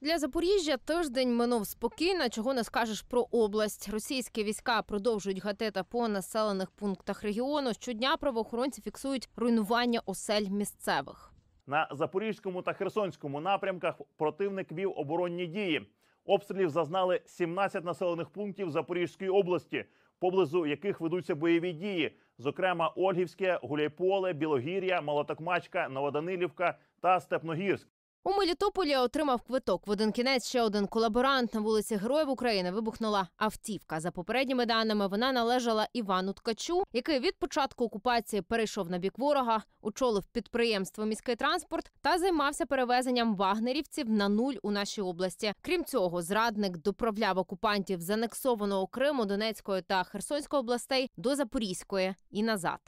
Для Запоріжжя тиждень минув спокійно, чого не скажеш про область. Російські війська продовжують гатета по населених пунктах регіону. Щодня правоохоронці фіксують руйнування осель місцевих. На запорізькому та херсонському напрямках противник вів оборонні дії. Обстрілів зазнали 17 населених пунктів Запорізької області, поблизу яких ведуться бойові дії, зокрема Ольгівське, Гуляйполе, Білогір'я, Малотокмачка, Новоданилівка та Степногірськ. У Мелітополі отримав квиток. В один кінець ще один колаборант на вулиці Героїв України вибухнула автівка. За попередніми даними вона належала Івану Ткачу, який від початку окупації перейшов на бік ворога, очолив підприємство міський транспорт та займався перевезенням вагнерівців на нуль у нашій області. Крім цього, зрадник доправляв окупантів з анексованого Криму, Донецької та Херсонської областей до Запорізької і назад.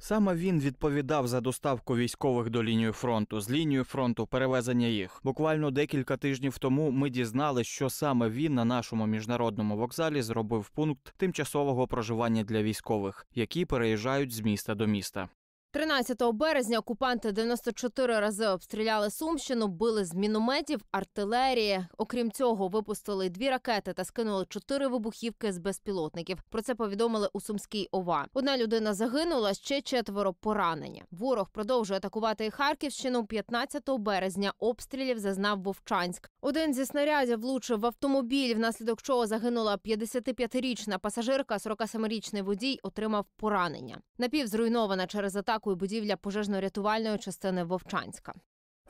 Саме він відповідав за доставку військових до лінії фронту, з лінії фронту перевезення їх. Буквально декілька тижнів тому ми дізналися, що саме він на нашому міжнародному вокзалі зробив пункт тимчасового проживання для військових, які переїжджають з міста до міста. 13 березня окупанти 94 рази обстріляли Сумщину, били з мінометів, артилерії. Окрім цього, випустили дві ракети та скинули чотири вибухівки з безпілотників. Про це повідомили у Сумській ОВА. Одна людина загинула, ще четверо поранені. Ворог продовжує атакувати і Харківщину. 15 березня обстрілів зазнав Вовчанськ. Один зі снарядів влучив в автомобіль, внаслідок чого загинула 55-річна пасажирка, 47-річний водій отримав поранення. Напівзруйнована через атаку. Колодяку будівля пожежно-рятувальної частини Вовчанська.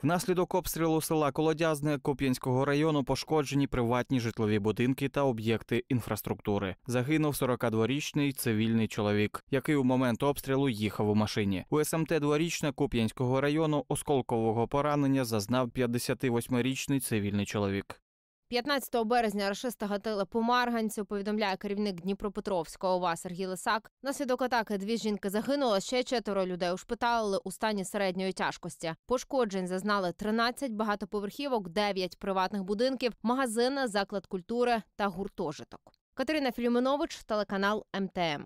Внаслідок обстрілу села Колодязне Коп'янського району пошкоджені приватні житлові будинки та об'єкти інфраструктури. Загинув 42-річний цивільний чоловік, який у момент обстрілу їхав у машині. У СМТ ем дворічна Коп'янського району осколкового поранення зазнав 58-річний цивільний чоловік. 15 березня рашиста гатили по Марганцю, повідомляє керівник Дніпропетровського ОВА Сергій Лисак. Наслідок атаки дві жінки загинули, ще четверо людей ушпиталили у стані середньої тяжкості. Пошкоджень зазнали 13 багатоповерхівок, 9 приватних будинків, магазини, заклад культури та гуртожиток. Катерина Філімонович, телеканал МТМ.